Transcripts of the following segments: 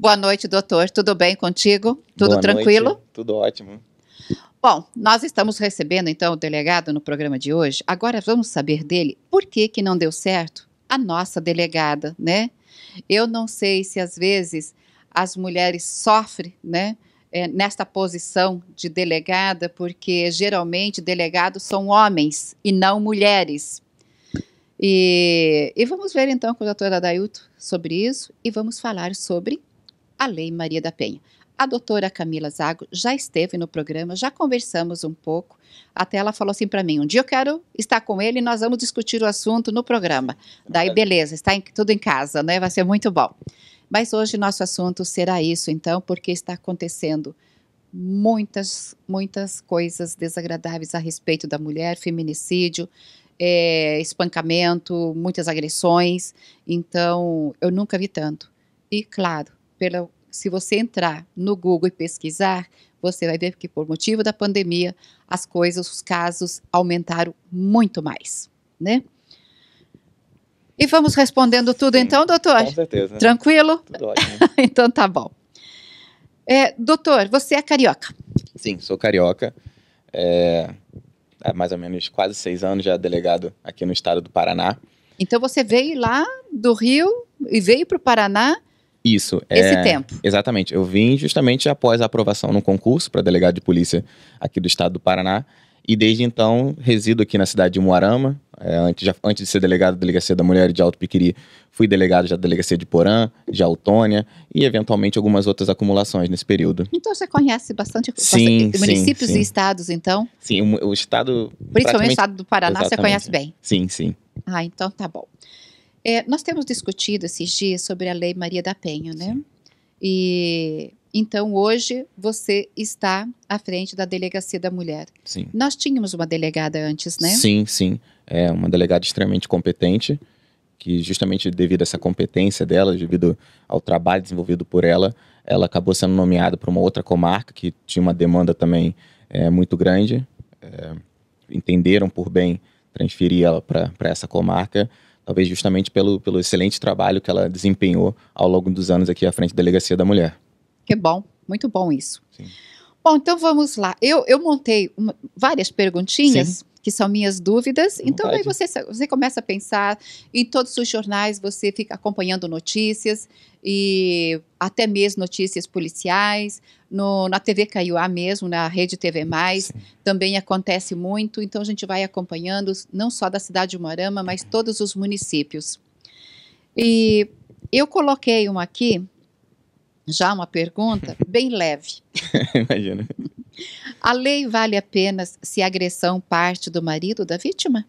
Boa noite, doutor. Tudo bem contigo? Tudo Boa tranquilo? Noite. Tudo ótimo. Bom, nós estamos recebendo então o delegado no programa de hoje. Agora vamos saber dele por que, que não deu certo a nossa delegada, né? Eu não sei se às vezes as mulheres sofrem, né? É, nesta posição de delegada, porque geralmente delegados são homens e não mulheres. E, e vamos ver então com a doutora Dayuto sobre isso e vamos falar sobre a Lei Maria da Penha. A doutora Camila Zago já esteve no programa, já conversamos um pouco. Até ela falou assim para mim: um dia eu quero estar com ele e nós vamos discutir o assunto no programa. Daí, beleza, está em, tudo em casa, né? Vai ser muito bom. Mas hoje nosso assunto será isso, então, porque está acontecendo muitas, muitas coisas desagradáveis a respeito da mulher, feminicídio, é, espancamento, muitas agressões. Então, eu nunca vi tanto. E, claro, pelo se você entrar no Google e pesquisar, você vai ver que por motivo da pandemia, as coisas, os casos aumentaram muito mais, né? E vamos respondendo tudo Sim, então, doutor? Com certeza. Tranquilo? Tudo ótimo. então tá bom. É, doutor, você é carioca? Sim, sou carioca. É, há mais ou menos quase seis anos já delegado aqui no estado do Paraná. Então você veio lá do Rio e veio para o Paraná isso. Esse é, tempo. Exatamente. Eu vim justamente após a aprovação no concurso para delegado de polícia aqui do estado do Paraná. E desde então resido aqui na cidade de Moarama. É, antes, já, antes de ser delegado da Delegacia da Mulher de Alto Piquiri, fui delegado já da Delegacia de Porã, de Autônia e eventualmente algumas outras acumulações nesse período. Então você conhece bastante sim, bastante, sim municípios sim. e estados, então? Sim, o, o estado. Principalmente o estado do Paraná, você conhece bem. Sim, sim. Ah, então tá bom. É, nós temos discutido esses dias sobre a Lei Maria da Penha, né? Sim. E então hoje você está à frente da delegacia da mulher. Sim. Nós tínhamos uma delegada antes, né? Sim, sim. É uma delegada extremamente competente, que justamente devido a essa competência dela, devido ao trabalho desenvolvido por ela, ela acabou sendo nomeada para uma outra comarca que tinha uma demanda também é, muito grande. É, entenderam por bem transferir ela para essa comarca talvez justamente pelo, pelo excelente trabalho que ela desempenhou ao longo dos anos aqui à frente da Delegacia da Mulher. Que bom, muito bom isso. Sim. Bom, então vamos lá. Eu, eu montei uma, várias perguntinhas. Sim. Que são minhas dúvidas. Então, aí você, você começa a pensar em todos os jornais, você fica acompanhando notícias e até mesmo notícias policiais, no, na TV Caiuá mesmo, na Rede TV Mais, Sim. também acontece muito, então a gente vai acompanhando não só da cidade de Moarama, mas uhum. todos os municípios. E eu coloquei uma aqui, já uma pergunta, bem leve. Imagina. A lei vale apenas se a agressão parte do marido da vítima?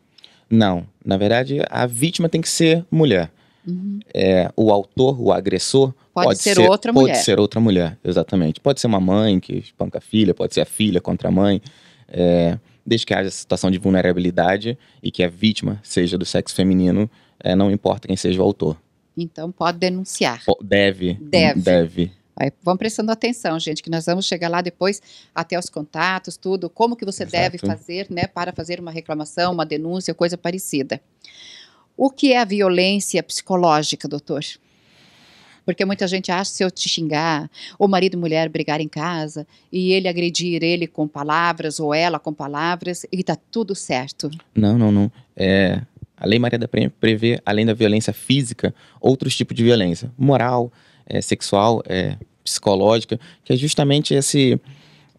Não, na verdade a vítima tem que ser mulher. Uhum. É, o autor, o agressor, pode, pode ser, ser, outra pode mulher. Pode ser outra mulher, exatamente. Pode ser uma mãe que espanca a filha, pode ser a filha contra a mãe. É, desde que haja situação de vulnerabilidade e que a vítima seja do sexo feminino, é, não importa quem seja o autor. Então pode denunciar. Deve. Hum, deve. Deve. Aí, vamos prestando atenção, gente, que nós vamos chegar lá depois até os contatos, tudo, como que você Exato. deve fazer, né, para fazer uma reclamação, uma denúncia, coisa parecida. O que é a violência psicológica, doutor? Porque muita gente acha que se eu te xingar, ou marido e mulher brigar em casa, e ele agredir ele com palavras, ou ela com palavras, e tá tudo certo. Não, não, não. É, a Lei Maria da Penha prevê, além da violência física, outros tipos de violência, moral, é, sexual, é, psicológica, que é justamente esse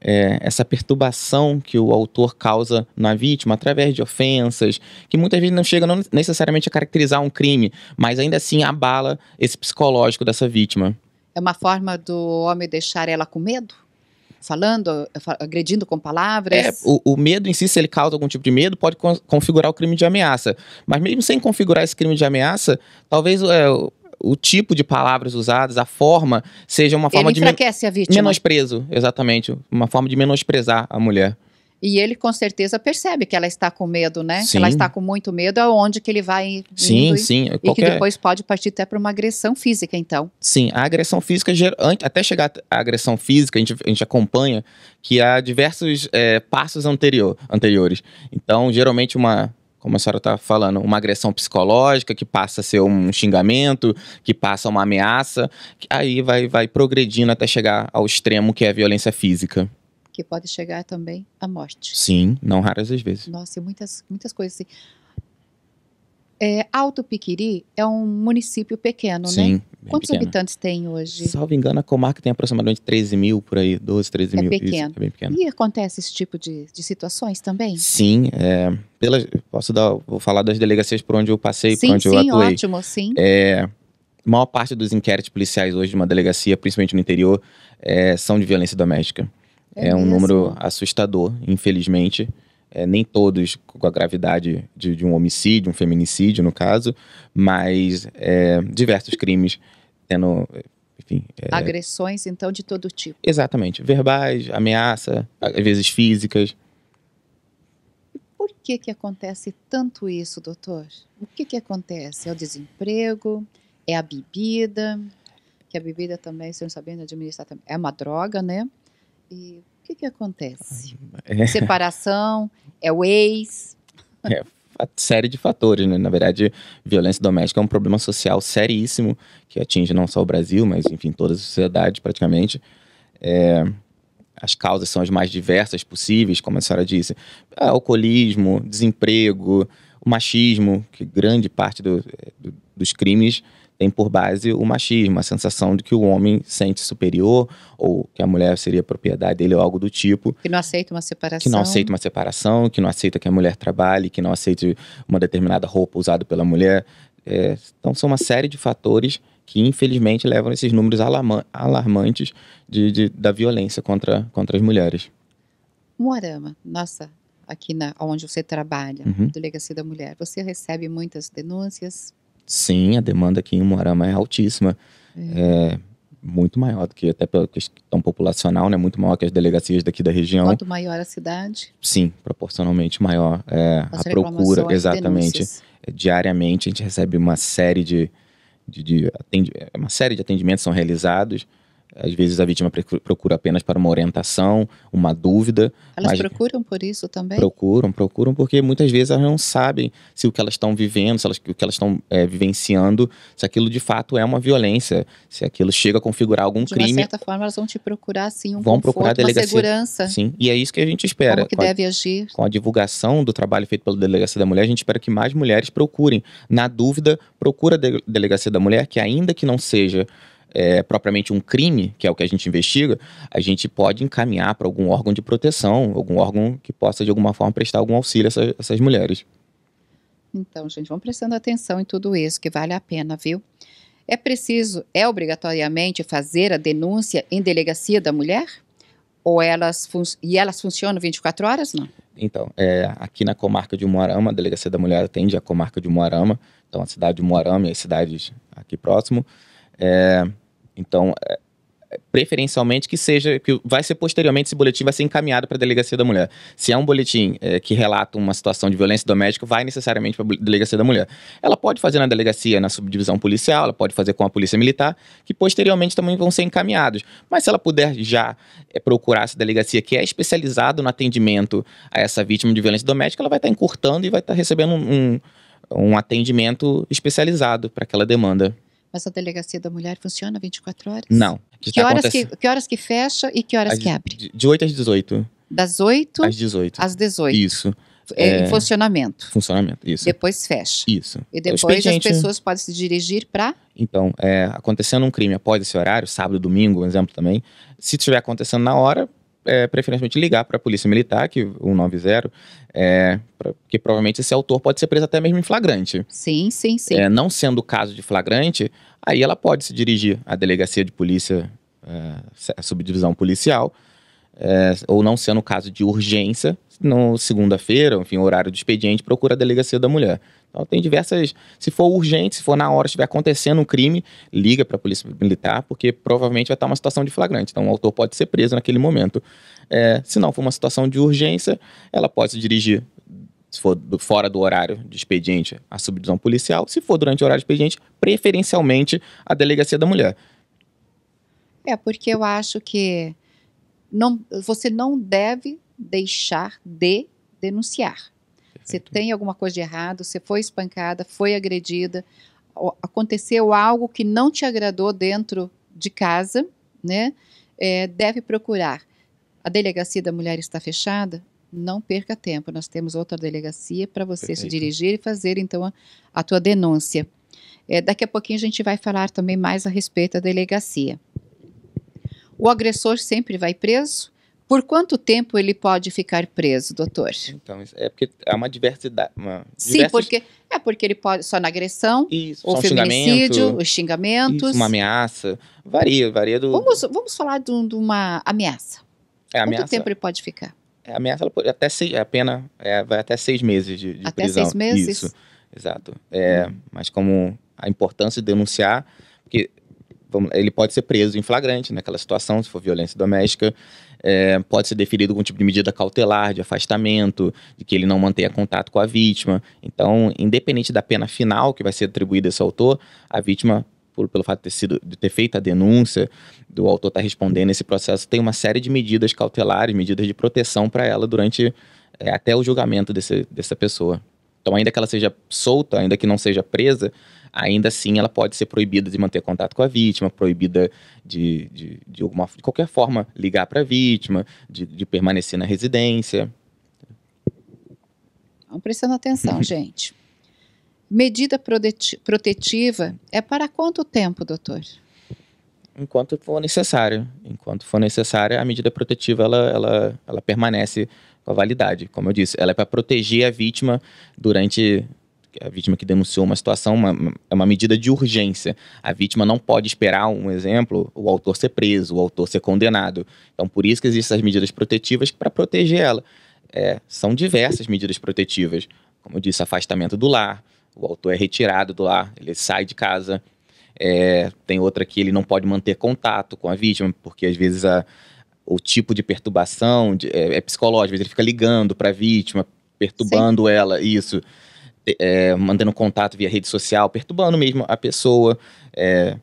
é, essa perturbação que o autor causa na vítima através de ofensas, que muitas vezes não chega não necessariamente a caracterizar um crime, mas ainda assim abala esse psicológico dessa vítima. É uma forma do homem deixar ela com medo? falando, agredindo com palavras. É, o, o, medo em si, se ele causa algum tipo de medo, pode con configurar o crime de ameaça. Mas mesmo sem configurar esse crime de ameaça, talvez é, o tipo de palavras usadas, a forma, seja uma forma ele de. enfraquece a vítima. Menosprezo, exatamente. Uma forma de menosprezar a mulher. E ele com certeza percebe que ela está com medo, né? Sim. Que ela está com muito medo, aonde que ele vai Sim, e, sim. E qualquer... que depois pode partir até para uma agressão física, então. Sim, a agressão física, até chegar à agressão física, a gente, a gente acompanha que há diversos é, passos anterior, anteriores. Então, geralmente uma como a senhora está falando, uma agressão psicológica que passa a ser um xingamento, que passa a uma ameaça, aí vai, vai progredindo até chegar ao extremo que é a violência física. Que pode chegar também à morte. Sim, não raras as vezes. Nossa, muitas, muitas coisas assim. É, Alto Piquiri é um município pequeno, né? Sim. né? Quantos pequena. habitantes tem hoje? Salvo engano, a comarca tem aproximadamente 13 mil por aí, 12, 13 é mil. Pequeno. Isso, é bem pequeno. E acontece esse tipo de, de situações também? Sim. É, pela, posso dar, vou falar das delegacias por onde eu passei, sim, por onde sim, eu atuei. Sim, ótimo, sim. É, a maior parte dos inquéritos policiais hoje de uma delegacia, principalmente no interior, é, são de violência doméstica. É, é um número assustador, infelizmente é, nem todos com a gravidade de, de, um homicídio, um feminicídio no caso, mas é, diversos crimes tendo, enfim... É, Agressões, então, de todo tipo. Exatamente. Verbais, ameaça, às vezes físicas. E por que que acontece tanto isso, doutor? O que que acontece? É o desemprego? É a bebida? Que a bebida também, se não sabendo administrar, é uma droga, né? E que, que acontece? É. Separação, é o ex. É, série de fatores, né? Na verdade, violência doméstica é um problema social seríssimo que atinge não só o Brasil, mas enfim, toda a sociedade praticamente. É, as causas são as mais diversas possíveis, como a senhora disse: ah, alcoolismo, desemprego, machismo, que grande parte do, é, do, dos crimes tem por base o machismo, a sensação de que o homem sente superior ou que a mulher seria propriedade dele ou algo do tipo. Que não aceita uma separação. Que não aceita uma separação, que não aceita que a mulher trabalhe, que não aceite uma determinada roupa usada pela mulher. É, então são uma série de fatores que infelizmente levam esses números alarmantes de, de, da violência contra, contra as mulheres. Moarama, nossa, aqui na, onde você trabalha, uhum. Delegacia da Mulher, você recebe muitas denúncias? Sim, a demanda aqui em Moarama é altíssima. É. é. muito maior do que até pela questão populacional, né? Muito maior que as delegacias daqui da região. Quanto maior a cidade? Sim, proporcionalmente maior é, a procura, exatamente. Denúncias. É, diariamente a gente recebe uma série de, de, de é, uma série de atendimentos são realizados. Às vezes a vítima procura apenas para uma orientação, uma dúvida. Elas procuram por isso também? Procuram, procuram, porque muitas vezes elas não sabem se o que elas estão vivendo, se elas, o que elas estão é, vivenciando, se aquilo de fato é uma violência, se aquilo chega a configurar algum de crime. De certa forma, elas vão te procurar, sim, um vão conforto, procurar a delegacia, uma segurança. Sim, e é isso que a gente espera. Como que deve a, agir. Com a divulgação do trabalho feito pela Delegacia da Mulher, a gente espera que mais mulheres procurem. Na dúvida, procura a Delegacia da Mulher, que ainda que não seja é, propriamente um crime, que é o que a gente investiga, a gente pode encaminhar para algum órgão de proteção, algum órgão que possa, de alguma forma, prestar algum auxílio a essas, essas mulheres. Então, gente, vamos prestando atenção em tudo isso, que vale a pena, viu? É preciso, é obrigatoriamente fazer a denúncia em delegacia da mulher? Ou elas e elas funcionam 24 horas, não? Então, é, aqui na comarca de Moarama, a delegacia da mulher atende a comarca de Moarama, então a cidade de Moarama e as cidades aqui próximo. É, então, é, é, preferencialmente que seja que vai ser posteriormente esse boletim vai ser encaminhado para a delegacia da mulher. Se é um boletim é, que relata uma situação de violência doméstica, vai necessariamente para a delegacia da mulher. Ela pode fazer na delegacia, na subdivisão policial, ela pode fazer com a polícia militar, que posteriormente também vão ser encaminhados. Mas se ela puder já é, procurar essa delegacia que é especializada no atendimento a essa vítima de violência doméstica, ela vai estar tá encurtando e vai estar tá recebendo um, um, um atendimento especializado para aquela demanda. Mas a delegacia da mulher funciona 24 horas? Não. Que, horas acontece... que, que, horas que fecha e que horas que abre? De, de 8 às 18. Das 8 às 18. Às 18. Isso. É, em é, funcionamento. Funcionamento, isso. Depois fecha. Isso. E é depois as pessoas podem se dirigir para. Então, é, acontecendo um crime após esse horário, sábado, domingo, um exemplo também. Se estiver acontecendo na hora, é, preferencialmente ligar para a Polícia Militar, que o 190, é, que provavelmente esse autor pode ser preso até mesmo em flagrante. Sim, sim, sim. É, não sendo o caso de flagrante, aí ela pode se dirigir à delegacia de polícia, é, subdivisão policial, é, ou não sendo o caso de urgência, no segunda-feira, enfim, horário do expediente, procura a delegacia da mulher. Então tem diversas. Se for urgente, se for na hora, estiver acontecendo um crime, liga para a polícia militar, porque provavelmente vai estar uma situação de flagrante. Então o autor pode ser preso naquele momento. É, se não for uma situação de urgência, ela pode se dirigir, se for do, fora do horário de expediente, à subdivisão policial. Se for durante o horário de expediente, preferencialmente à delegacia da mulher. É, porque eu acho que não, você não deve deixar de denunciar. Você tem alguma coisa de errado, você foi espancada, foi agredida, aconteceu algo que não te agradou dentro de casa, né? É, deve procurar. A delegacia da mulher está fechada? Não perca tempo, nós temos outra delegacia para você Perfeito. se dirigir e fazer então a, a tua denúncia. É, daqui a pouquinho a gente vai falar também mais a respeito da delegacia. O agressor sempre vai preso, por quanto tempo ele pode ficar preso, doutor? Então, é porque há uma diversidade. Uma Sim, porque é porque ele pode só na agressão, Isso, ou feminicídio, xingamento, os xingamentos. Isso, uma ameaça. Varia, varia do. Vamos, vamos falar de, de uma ameaça. É, ameaça. Quanto tempo ele pode ficar? É, a ameaça ela pode, até seis, é a pena é, vai até seis meses de, de até prisão. Até seis meses? Isso, exato. É, Mas como a importância de denunciar, porque vamos, ele pode ser preso em flagrante naquela situação, se for violência doméstica é, pode ser deferido algum tipo de medida cautelar, de afastamento, de que ele não mantenha contato com a vítima. Então, independente da pena final que vai ser atribuída a esse autor, a vítima por, pelo fato de ter, sido, de ter feito a denúncia, do autor estar tá respondendo esse processo, tem uma série de medidas cautelares, medidas de proteção para ela durante é, até o julgamento desse, dessa pessoa. Então, ainda que ela seja solta, ainda que não seja presa, ainda assim ela pode ser proibida de manter contato com a vítima, proibida de, de, de, alguma, de qualquer forma ligar para a vítima, de, de permanecer na residência. Então, prestando atenção, gente. Medida protetiva é para quanto tempo, doutor? Enquanto for necessário. Enquanto for necessária, a medida protetiva ela, ela, ela permanece com a validade. Como eu disse, ela é para proteger a vítima durante a vítima que denunciou uma situação, uma, é uma medida de urgência. A vítima não pode esperar, um exemplo, o autor ser preso, o autor ser condenado. Então, por isso que existem essas medidas protetivas para proteger ela. É, são diversas medidas protetivas. Como eu disse, afastamento do lar, o autor é retirado do lar, ele sai de casa. É, tem outra que ele não pode manter contato com a vítima, porque às vezes a, o tipo de perturbação de, é, é às vezes ele fica ligando para a vítima, perturbando Sim. ela, isso é, mandando contato via rede social, perturbando mesmo a pessoa. É,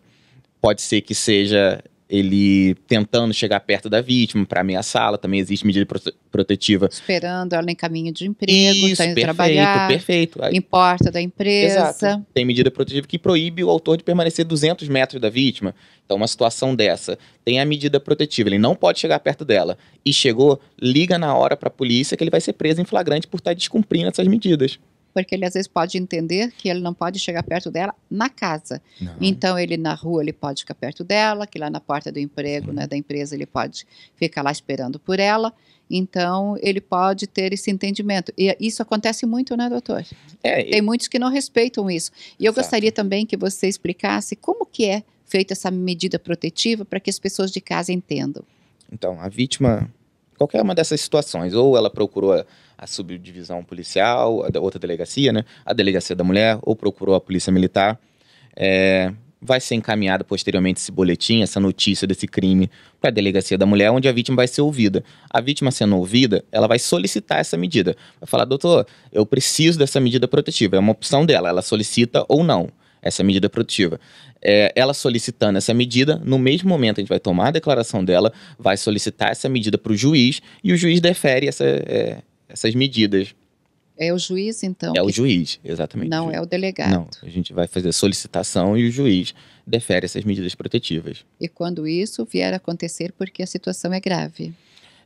pode ser que seja ele tentando chegar perto da vítima para ameaçá-la, também existe medida prote protetiva. Esperando ela em caminho de emprego, Isso, tá indo perfeito, trabalhar, perfeito. Aí, em porta da empresa. Exato. Tem medida protetiva que proíbe o autor de permanecer 200 metros da vítima. Então, uma situação dessa tem a medida protetiva, ele não pode chegar perto dela. E chegou, liga na hora para a polícia que ele vai ser preso em flagrante por estar tá descumprindo essas medidas porque ele às vezes pode entender que ele não pode chegar perto dela na casa. Não. Então ele na rua ele pode ficar perto dela, que lá na porta do emprego, né, da empresa ele pode ficar lá esperando por ela. Então, ele pode ter esse entendimento. E isso acontece muito, né, doutor? É, Tem muitos que não respeitam isso. E eu Exato. gostaria também que você explicasse como que é feita essa medida protetiva para que as pessoas de casa entendam. Então, a vítima, qualquer uma dessas situações, ou ela procurou a subdivisão policial, a outra delegacia, né? A delegacia da mulher ou procurou a polícia militar. É, vai ser encaminhada posteriormente esse boletim, essa notícia desse crime para a delegacia da mulher, onde a vítima vai ser ouvida. A vítima sendo ouvida, ela vai solicitar essa medida. Vai falar, doutor, eu preciso dessa medida protetiva. É uma opção dela, ela solicita ou não essa medida protetiva. É, ela solicitando essa medida, no mesmo momento a gente vai tomar a declaração dela, vai solicitar essa medida para o juiz e o juiz defere essa, é, essas medidas. É o juiz, então? É o juiz, exatamente. Não juiz. é o delegado. Não, a gente vai fazer a solicitação e o juiz defere essas medidas protetivas. E quando isso vier a acontecer, porque a situação é grave?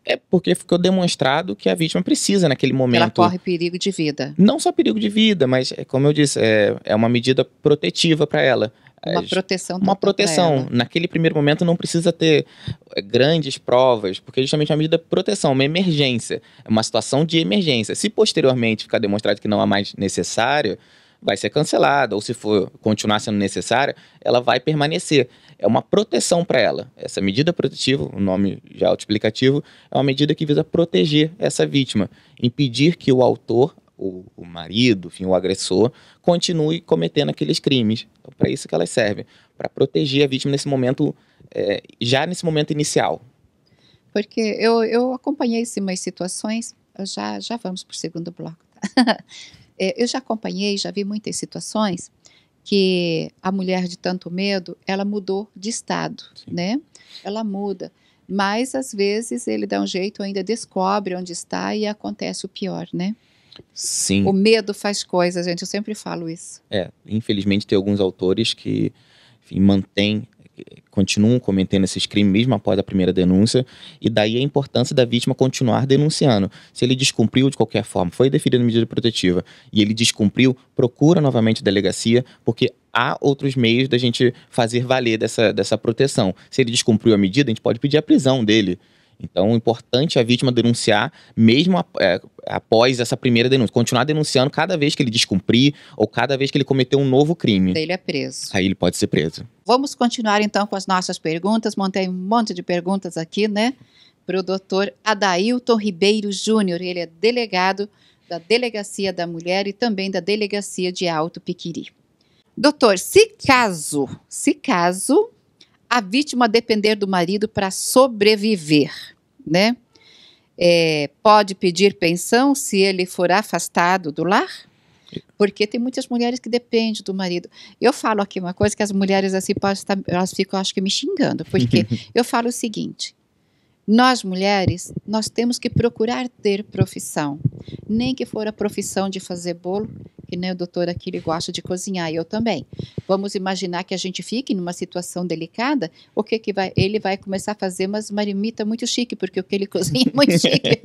É porque ficou demonstrado que a vítima precisa naquele momento. Ela corre perigo de vida. Não só perigo de vida, mas, é como eu disse, é, é uma medida protetiva para ela. Uma proteção. Uma proteção. Naquele primeiro momento não precisa ter eh, grandes provas, porque é justamente uma medida de proteção, uma emergência, é uma situação de emergência. Se posteriormente ficar demonstrado que não é mais necessário, vai ser cancelada, ou se for continuar sendo necessária, ela vai permanecer. É uma proteção para ela. Essa medida protetiva, o nome já é explicativo, é uma medida que visa proteger essa vítima, impedir que o autor o, o marido, enfim, o agressor, continue cometendo aqueles crimes. Então, para isso que elas servem, para proteger a vítima nesse momento, é, já nesse momento inicial. Porque eu, eu acompanhei sim, umas situações, já, já vamos para o segundo bloco. Tá? É, eu já acompanhei, já vi muitas situações que a mulher de tanto medo, ela mudou de estado, sim. né? Ela muda mas às vezes ele dá um jeito, ainda descobre onde está e acontece o pior, né? Sim. O medo faz coisa, gente. Eu sempre falo isso. É, infelizmente tem alguns autores que enfim, mantêm, continuam cometendo esses crimes mesmo após a primeira denúncia, e daí a importância da vítima continuar denunciando. Se ele descumpriu de qualquer forma, foi deferida medida protetiva e ele descumpriu, procura novamente a delegacia, porque há outros meios da gente fazer valer dessa, dessa proteção. Se ele descumpriu a medida, a gente pode pedir a prisão dele. Então, é importante a vítima denunciar, mesmo é, após essa primeira denúncia. Continuar denunciando cada vez que ele descumprir ou cada vez que ele cometeu um novo crime. Ele é preso. Aí ele pode ser preso. Vamos continuar então com as nossas perguntas. Montei um monte de perguntas aqui, né? Para o doutor Adailton Ribeiro Júnior. Ele é delegado da Delegacia da Mulher e também da Delegacia de Alto Piquiri. Doutor, se caso, se caso a vítima depender do marido para sobreviver, né? É, pode pedir pensão se ele for afastado do lar? Porque tem muitas mulheres que dependem do marido. Eu falo aqui uma coisa que as mulheres assim podem estar, elas ficam, acho que me xingando, porque eu falo o seguinte: nós mulheres, nós temos que procurar ter profissão, nem que for a profissão de fazer bolo, que nem o doutor aqui ele gosta de cozinhar, eu também. Vamos imaginar que a gente fique numa situação delicada, o que que vai, ele vai começar a fazer umas marmita muito chique, porque o que ele cozinha é muito chique.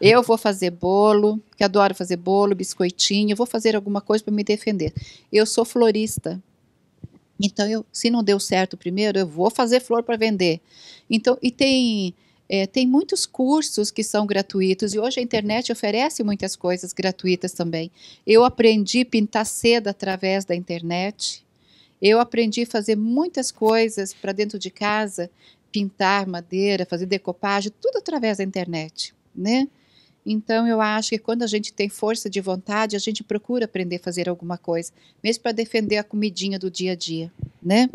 eu vou fazer bolo, que adoro fazer bolo, biscoitinho, vou fazer alguma coisa para me defender. Eu sou florista, então, eu, se não deu certo primeiro, eu vou fazer flor para vender. Então, e tem é, tem muitos cursos que são gratuitos e hoje a internet uhum. oferece muitas coisas gratuitas também. Eu aprendi pintar seda através da internet. Eu aprendi a fazer muitas coisas para dentro de casa, pintar madeira, fazer decopagem, tudo através da internet, né? Então eu acho que quando a gente tem força de vontade, a gente procura aprender a fazer alguma coisa, mesmo para defender a comidinha do dia a dia, né?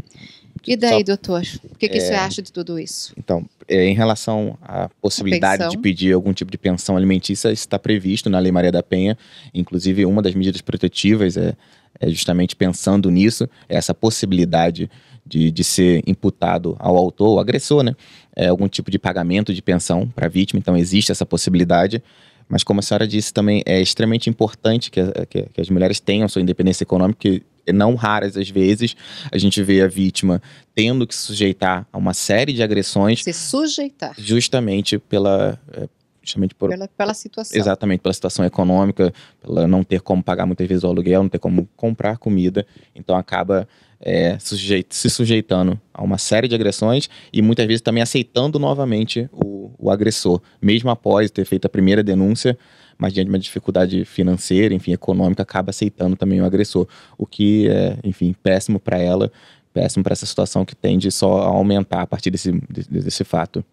E daí, Só, doutor? O que, que é, você acha de tudo isso? Então, é, em relação à possibilidade de pedir algum tipo de pensão alimentícia, está previsto na Lei Maria da Penha. Inclusive, uma das medidas protetivas é, é justamente pensando nisso, é essa possibilidade de, de ser imputado ao autor, ao agressor, né? É, algum tipo de pagamento de pensão para a vítima. Então, existe essa possibilidade. Mas como a senhora disse também, é extremamente importante que, que, que as mulheres tenham sua independência econômica, que não raras às vezes, a gente vê a vítima tendo que se sujeitar a uma série de agressões. Se sujeitar. Justamente pela. É, justamente por, pela, pela situação. Exatamente, pela situação econômica, pela não ter como pagar muitas vezes o aluguel, não ter como comprar comida. Então acaba é, sujeito, se sujeitando a uma série de agressões e muitas vezes também aceitando novamente o o, agressor, mesmo após ter feito a primeira denúncia, mas diante de uma dificuldade financeira, enfim, econômica, acaba aceitando também o agressor, o que é, enfim, péssimo para ela, péssimo para essa situação que tende só a aumentar a partir desse, desse, desse fato.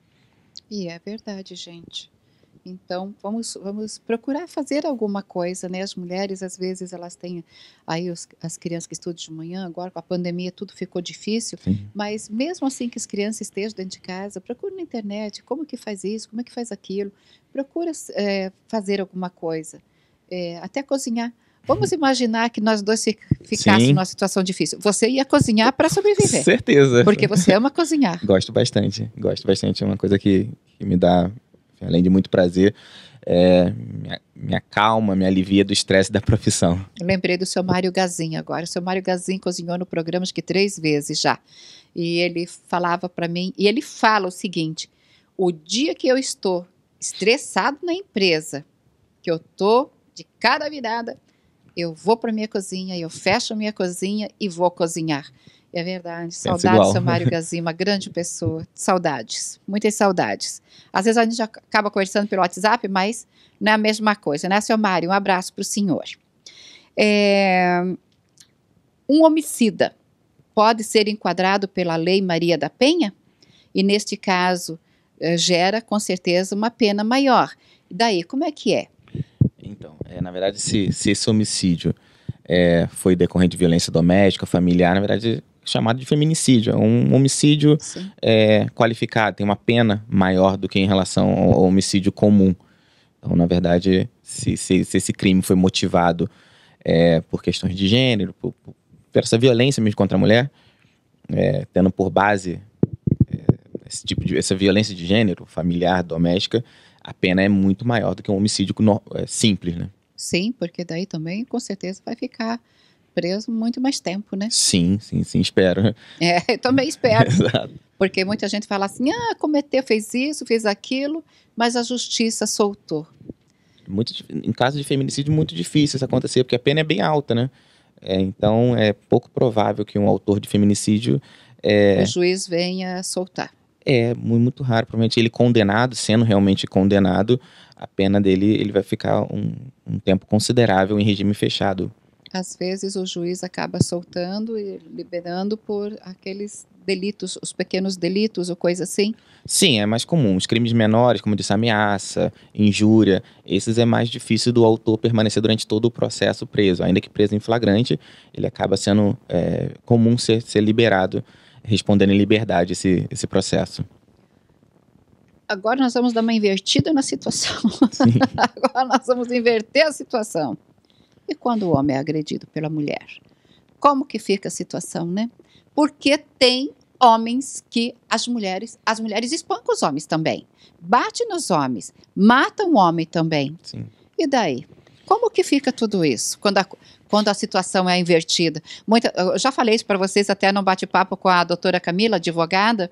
E é verdade, gente. Então, vamos, vamos procurar fazer alguma coisa, né? As mulheres, às vezes, elas têm aí os, as crianças que estudam de manhã, agora com a pandemia tudo ficou difícil, Sim. mas mesmo assim que as crianças estejam dentro de casa, procura na internet como que faz isso, como é que faz aquilo, procura é, fazer alguma coisa, é, até cozinhar. Vamos imaginar que nós dois ficássemos numa situação difícil. Você ia cozinhar para sobreviver. Certeza. Porque você ama cozinhar. Gosto bastante. Gosto bastante. É uma coisa que, que me dá enfim, além de muito prazer, é, me, acalma, me alivia do estresse da profissão. lembrei do seu Mário Gazin agora. O seu Mário Gazin cozinhou no programa acho que três vezes já. E ele falava para mim, e ele fala o seguinte: o dia que eu estou estressado na empresa, que eu tô de cada virada, eu vou para minha cozinha, eu fecho a minha cozinha e vou cozinhar. É verdade. Saudades, seu Mário Gazima, grande pessoa. Saudades, muitas saudades. Às vezes a gente acaba conversando pelo WhatsApp, mas não é a mesma coisa, né, seu Mário? Um abraço para o senhor. É... Um homicida pode ser enquadrado pela Lei Maria da Penha? E neste caso, eh, gera com certeza uma pena maior. Daí, como é que é? Então, é, na verdade, se, se esse homicídio é, foi decorrente de violência doméstica, familiar, na verdade, chamado de feminicídio. É um homicídio é, qualificado, tem uma pena maior do que em relação ao homicídio comum. Então, na verdade, se, se, se esse crime foi motivado é, por questões de gênero, por, por, essa violência mesmo contra a mulher, é, tendo por base é, esse tipo de essa violência de gênero, familiar, doméstica, a pena é muito maior do que um homicídio é, simples, né? Sim, porque daí também com certeza vai ficar preso muito mais tempo, né? Sim, sim, sim, espero. É, eu também espero. Exato. Porque muita gente fala assim, ah, cometeu, fez isso, fez aquilo, mas a justiça soltou. Muito, em caso de feminicídio, muito difícil isso acontecer, porque a pena é bem alta, né? É, então, é pouco provável que um autor de feminicídio... É, o juiz venha soltar. É, muito raro. Provavelmente ele condenado, sendo realmente condenado, a pena dele ele vai ficar um, um tempo considerável em regime fechado às vezes o juiz acaba soltando e liberando por aqueles delitos, os pequenos delitos ou coisa assim? Sim, é mais comum. Os crimes menores, como disse, ameaça, injúria, esses é mais difícil do autor permanecer durante todo o processo preso. Ainda que preso em flagrante, ele acaba sendo é, comum ser, ser liberado, respondendo em liberdade esse, esse processo agora nós vamos dar uma invertida na situação. agora nós vamos inverter a situação. E quando o homem é agredido pela mulher? Como que fica a situação, né? Porque tem homens que as mulheres, as mulheres espancam os homens também, bate nos homens, matam o homem também. Sim. E daí? Como que fica tudo isso quando a, quando a situação é invertida? Muita, eu já falei isso para vocês até no bate-papo com a doutora Camila, advogada,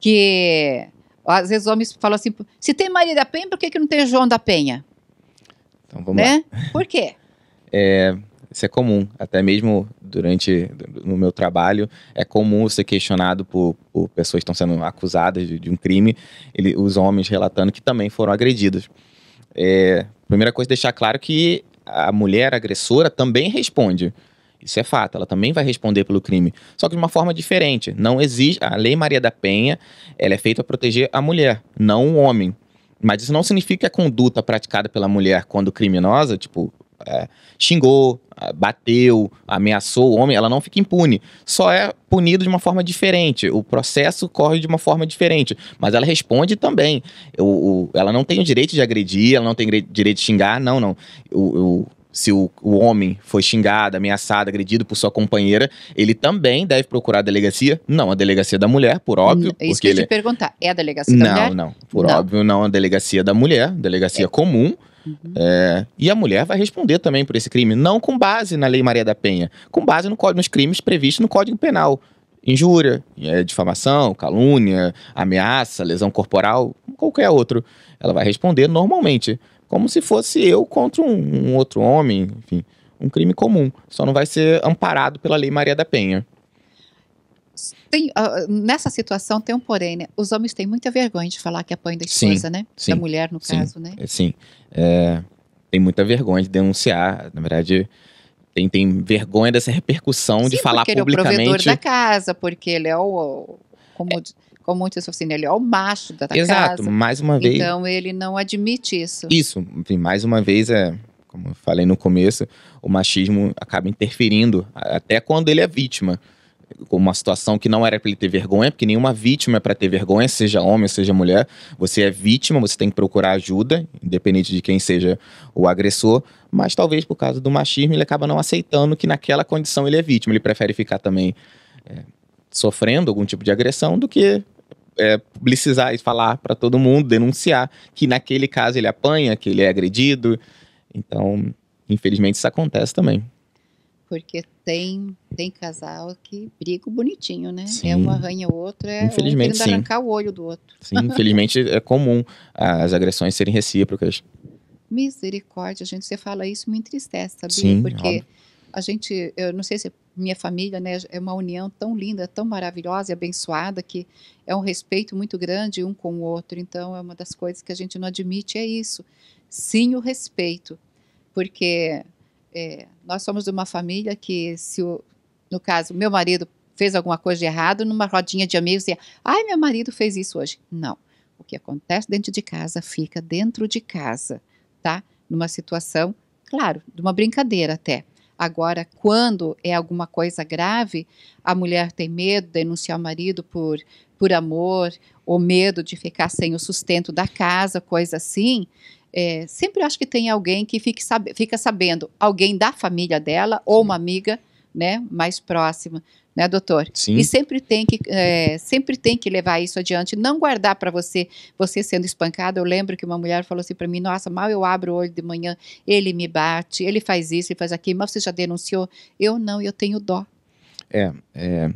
que às vezes homens falam assim: se tem Maria da Penha, por que, que não tem João da Penha? Então vamos né? lá. Por quê? É, isso é comum, até mesmo durante no meu trabalho, é comum ser questionado por, por pessoas que estão sendo acusadas de, de um crime, ele, os homens relatando que também foram agredidos. É, primeira coisa, deixar claro que a mulher agressora também responde. Isso é fato, ela também vai responder pelo crime, só que de uma forma diferente. Não existe a Lei Maria da Penha, ela é feita para proteger a mulher, não o homem. Mas isso não significa que a conduta praticada pela mulher quando criminosa, tipo é, xingou, é, bateu, ameaçou o homem, ela não fica impune. Só é punido de uma forma diferente. O processo corre de uma forma diferente. Mas ela responde também. O, o ela não tem o direito de agredir, ela não tem direito de xingar, não, não. o, o se o, o, homem foi xingado, ameaçado, agredido por sua companheira, ele também deve procurar a delegacia, não a delegacia da mulher, por óbvio. N isso que eu ele... te perguntar, é a delegacia não, da mulher? Não, não, por óbvio não a delegacia da mulher, delegacia é. comum, Uhum. É, e a mulher vai responder também por esse crime, não com base na Lei Maria da Penha, com base no, nos crimes previstos no Código Penal. Injúria, é, difamação, calúnia, ameaça, lesão corporal, qualquer outro. Ela vai responder normalmente, como se fosse eu contra um, um outro homem, enfim, um crime comum. Só não vai ser amparado pela Lei Maria da Penha tem, uh, nessa situação tem um porém, né? Os homens têm muita vergonha de falar que apanham da esposa, né? sim, né? Sim, da mulher, no sim, caso, né? É, sim. É, tem muita vergonha de denunciar. Na verdade, tem, tem vergonha dessa repercussão de falar porque publicamente. ele é o provedor da casa, porque ele é o. Como, é, como muitos assim, ele é o macho da, da Exato, casa. mais uma vez. Então ele não admite isso. Isso, enfim, mais uma vez é. Como eu falei no começo, o machismo acaba interferindo, até quando ele é vítima com uma situação que não era para ele ter vergonha, porque nenhuma vítima é para ter vergonha, seja homem, seja mulher. Você é vítima, você tem que procurar ajuda, independente de quem seja o agressor. Mas talvez por causa do machismo ele acaba não aceitando que naquela condição ele é vítima. Ele prefere ficar também é, sofrendo algum tipo de agressão do que é, publicizar e falar para todo mundo, denunciar que naquele caso ele apanha, que ele é agredido. Então, infelizmente, isso acontece também. Porque tem, tem casal que briga bonitinho, né? Sim. É um arranha o outro, é infelizmente, um querendo arrancar o olho do outro. Sim, infelizmente é comum as agressões serem recíprocas. Misericórdia, a gente, você fala isso me entristece, sabe? Sim, Porque óbvio. a gente, eu não sei se minha família, né, é uma união tão linda, tão maravilhosa e abençoada que é um respeito muito grande um com o outro. Então é uma das coisas que a gente não admite é isso. Sim, o respeito, porque é, nós somos de uma família que, se o, no caso, meu marido fez alguma coisa de errado, numa rodinha de amigos, ia ai, meu marido fez isso hoje. Não. O que acontece dentro de casa fica dentro de casa, tá? Numa situação, claro, de uma brincadeira até. Agora, quando é alguma coisa grave, a mulher tem medo de denunciar o marido por, por amor, ou medo de ficar sem o sustento da casa, coisa assim, é, sempre acho que tem alguém que fique fica sabendo, alguém da família dela Sim. ou uma amiga, né, mais próxima, né, doutor? Sim. E sempre tem que é, sempre tem que levar isso adiante, não guardar para você, você sendo espancada. Eu lembro que uma mulher falou assim para mim: Nossa, mal eu abro o olho de manhã, ele me bate, ele faz isso, ele faz aquilo. Mas você já denunciou? Eu não, eu tenho dó. É, é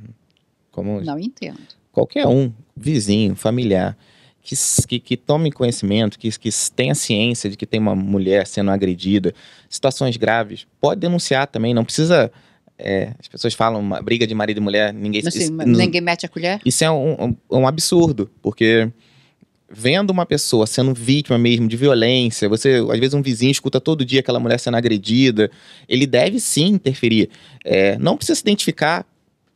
como não entendo. Qualquer um, vizinho, familiar que, que, que tome conhecimento, que, que tenha ciência de que tem uma mulher sendo agredida, situações graves, pode denunciar também, não precisa. É, as pessoas falam uma briga de marido e mulher, ninguém assim, não, sim, isso, ninguém mete a colher. Isso é um, um, um, absurdo, porque vendo uma pessoa sendo vítima mesmo de violência, você às vezes um vizinho escuta todo dia aquela mulher sendo agredida, ele deve sim interferir. É, não precisa se identificar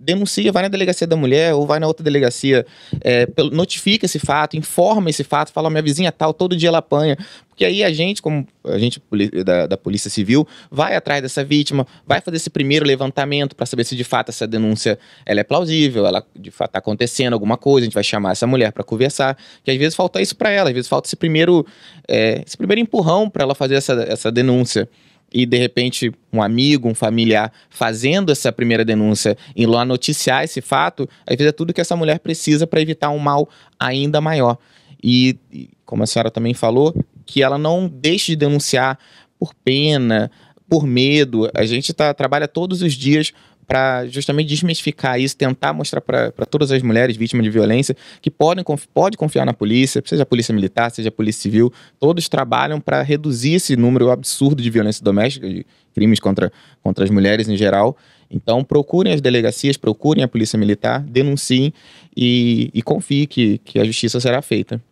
denuncia, vai na delegacia da mulher ou vai na outra delegacia, é, notifica esse fato, informa esse fato, fala, minha vizinha tal, todo dia ela apanha. Porque aí a gente, como a gente da, da Polícia Civil, vai atrás dessa vítima, vai fazer esse primeiro levantamento para saber se de fato essa denúncia ela é plausível, ela de fato está acontecendo alguma coisa, a gente vai chamar essa mulher para conversar, que às vezes falta isso para ela, às vezes falta esse primeiro, é, esse primeiro empurrão para ela fazer essa, essa denúncia e de repente um amigo, um familiar fazendo essa primeira denúncia e lá noticiar esse fato, aí vezes tudo que essa mulher precisa para evitar um mal ainda maior. E, como a senhora também falou, que ela não deixe de denunciar por pena, por medo. A gente tá, trabalha todos os dias para justamente desmistificar isso, tentar mostrar para todas as mulheres vítimas de violência que podem pode confiar na polícia, seja a polícia militar, seja a polícia civil, todos trabalham para reduzir esse número absurdo de violência doméstica, de crimes contra, contra as mulheres em geral. Então, procurem as delegacias, procurem a polícia militar, denunciem e, e confie que, que a justiça será feita.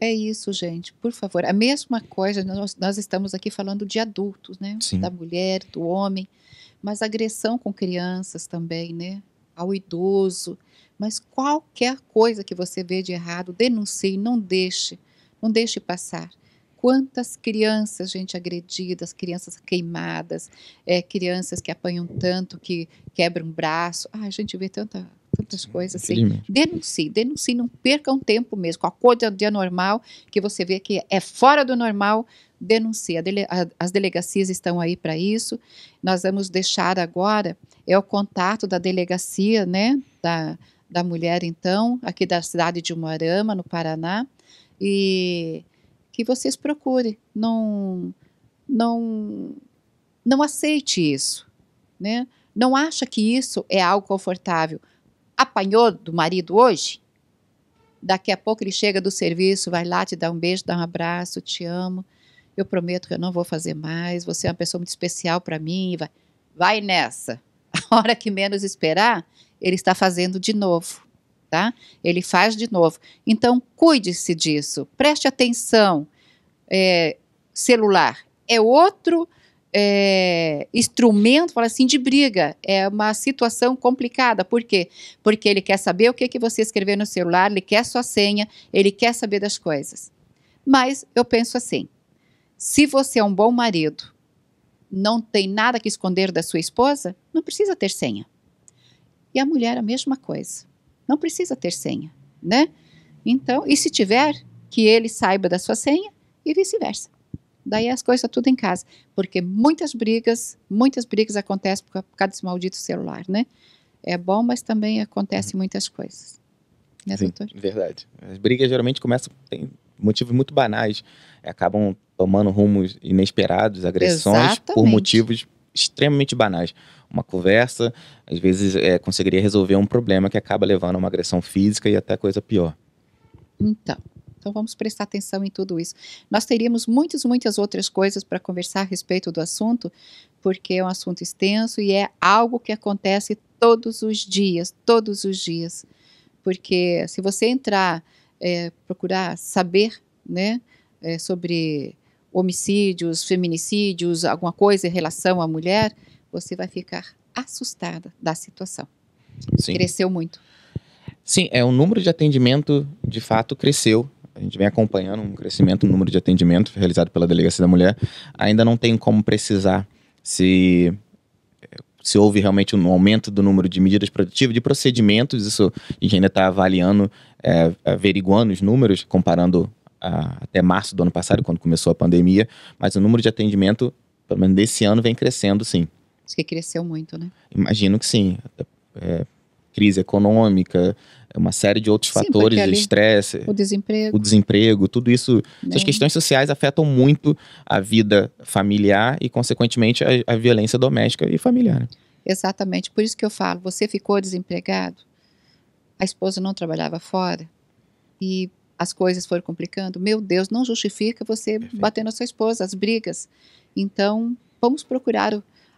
É isso, gente. Por favor, a mesma coisa, nós, nós estamos aqui falando de adultos, né? Sim. Da mulher, do homem mas agressão com crianças também, né? Ao idoso. Mas qualquer coisa que você vê de errado, denuncie, não deixe, não deixe passar. Quantas crianças, gente, agredidas, crianças queimadas, é, crianças que apanham tanto, que quebram um braço. Ah, a gente vê tanta tantas coisas assim. Denuncie, denuncie, não perca um tempo mesmo. Com a cor do dia normal, que você vê que é fora do normal, denuncie. Dele, a, as delegacias estão aí para isso. Nós vamos deixar agora é o contato da delegacia, né, da, da mulher, então, aqui da cidade de Moarama no Paraná, e que vocês procurem. Não, não, não aceite isso, né? Não acha que isso é algo confortável apanhou do marido hoje, daqui a pouco ele chega do serviço, vai lá, te dá um beijo, dá um abraço, te amo, eu prometo que eu não vou fazer mais, você é uma pessoa muito especial para mim, vai, vai nessa. A hora que menos esperar, ele está fazendo de novo, tá? Ele faz de novo. Então, cuide-se disso, preste atenção. É, celular é outro é, instrumento, fala assim, de briga. É uma situação complicada. Por quê? Porque ele quer saber o que, que você escreveu no celular, ele quer sua senha, ele quer saber das coisas. Mas eu penso assim: se você é um bom marido, não tem nada que esconder da sua esposa, não precisa ter senha. E a mulher, a mesma coisa. Não precisa ter senha, né? Então, e se tiver, que ele saiba da sua senha e vice-versa. Daí as coisas tudo em casa, porque muitas brigas, muitas brigas acontecem por causa desse maldito celular, né? É bom, mas também acontecem uhum. muitas coisas. Né, Sim, doutor? Verdade. As brigas geralmente começam tem motivos muito banais, acabam tomando rumos inesperados, agressões Exatamente. por motivos extremamente banais. Uma conversa, às vezes, é, conseguiria resolver um problema que acaba levando a uma agressão física e até coisa pior. Então, então vamos prestar atenção em tudo isso. Nós teríamos muitas, muitas outras coisas para conversar a respeito do assunto, porque é um assunto extenso e é algo que acontece todos os dias, todos os dias. Porque se você entrar, é, procurar saber né, é, sobre homicídios, feminicídios, alguma coisa em relação à mulher, você vai ficar assustada da situação. Sim. Cresceu muito. Sim, é o número de atendimento de fato cresceu a gente vem acompanhando um crescimento no número de atendimento realizado pela Delegacia da Mulher. Ainda não tem como precisar se se houve realmente um aumento do número de medidas produtivas, de procedimentos, isso a gente ainda está avaliando, é, averiguando os números, comparando a, até março do ano passado, quando começou a pandemia, mas o número de atendimento, pelo menos desse ano, vem crescendo, sim. Acho que cresceu muito, né? Imagino que sim. É, crise econômica, é uma série de outros Sim, fatores, ali, estresse, o desemprego. o desemprego, tudo isso. Bem. Essas questões sociais afetam muito a vida familiar e, consequentemente, a, a violência doméstica e familiar. Né? Exatamente. Por isso que eu falo, você ficou desempregado, a esposa não trabalhava fora e as coisas foram complicando. Meu Deus, não justifica você Perfeito. bater na sua esposa, as brigas. Então, vamos procurar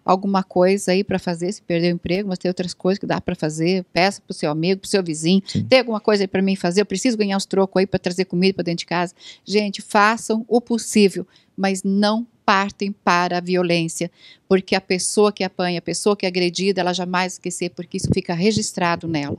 alguma coisa aí para fazer, se perder o emprego, mas tem outras coisas que dá para fazer. Peça para o seu amigo, para o seu vizinho. Sim. Tem alguma coisa aí para mim fazer? Eu preciso ganhar os trocos aí para trazer comida para dentro de casa. Gente, façam o possível, mas não partem para a violência, porque a pessoa que apanha, a pessoa que é agredida, ela jamais esquecer, porque isso fica registrado nela.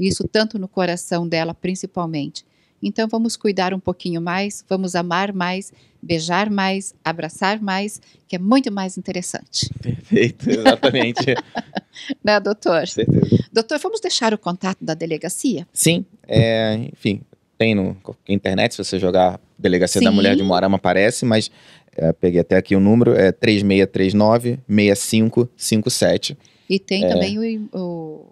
Isso tanto no coração dela, principalmente. Então vamos cuidar um pouquinho mais, vamos amar mais, beijar mais, abraçar mais, que é muito mais interessante. Perfeito, exatamente. né, doutor? Com certeza. Doutor, vamos deixar o contato da delegacia? Sim, é, enfim, tem no internet, se você jogar Delegacia Sim. da Mulher de Moarama aparece, mas é, peguei até aqui o número, é 3639-6557. E tem é, também o, o,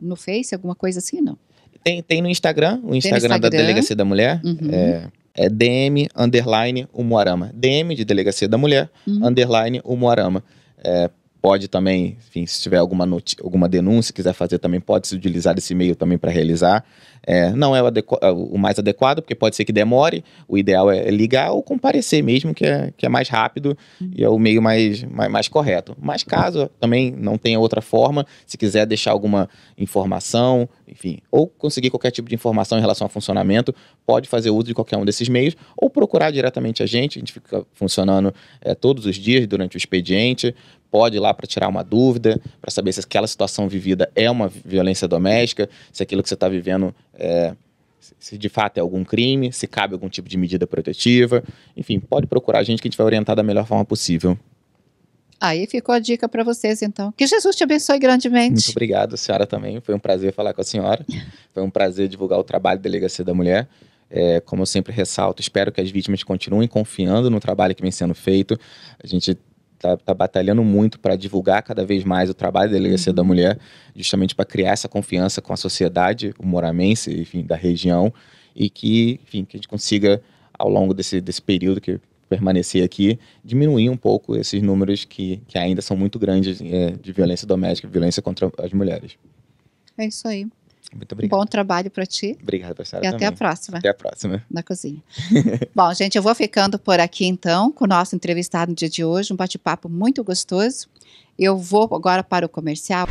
no Face, alguma coisa assim, não? tem, tem no Instagram, o Instagram, Instagram. da Delegacia da Mulher. Uhum. É, é DM underline Umuarama. DM de Delegacia da Mulher, uhum. underline Umuarama. É, pode também, enfim, se tiver alguma, alguma denúncia, quiser fazer também, pode se utilizar esse e-mail também para realizar. É, não é o, é, o, mais adequado, porque pode ser que demore, o ideal é ligar ou comparecer mesmo, que é, que é mais rápido uhum. e é o meio mais, mais, mais correto. Mas caso também não tenha outra forma, se quiser deixar alguma informação, enfim, ou conseguir qualquer tipo de informação em relação ao funcionamento, pode fazer uso de qualquer um desses meios, ou procurar diretamente a gente, a gente fica funcionando é, todos os dias durante o expediente, pode ir lá para tirar uma dúvida, para saber se aquela situação vivida é uma violência doméstica, se aquilo que você está vivendo é, se de fato é algum crime, se cabe algum tipo de medida protetiva. Enfim, pode procurar a gente que a gente vai orientar da melhor forma possível. Aí ficou a dica para vocês, então. Que Jesus te abençoe grandemente. Muito obrigado, senhora também. Foi um prazer falar com a senhora. Foi um prazer divulgar o trabalho da Delegacia da Mulher. É, como eu sempre ressalto, espero que as vítimas continuem confiando no trabalho que vem sendo feito. A gente tá, tá batalhando muito para divulgar cada vez mais o trabalho da Delegacia da uhum. Mulher, justamente para criar essa confiança com a sociedade o moramense, enfim, da região, e que, enfim, que a gente consiga, ao longo desse, desse período que permanecer aqui, diminuir um pouco esses números que, que ainda são muito grandes é, de violência doméstica, violência contra as mulheres. É isso aí. Muito obrigado. Bom trabalho para ti. Obrigado, professora. E até a próxima. Até a próxima. Na cozinha. Bom, gente, eu vou ficando por aqui então com o nosso entrevistado no dia de hoje. Um bate-papo muito gostoso. Eu vou agora para o comercial.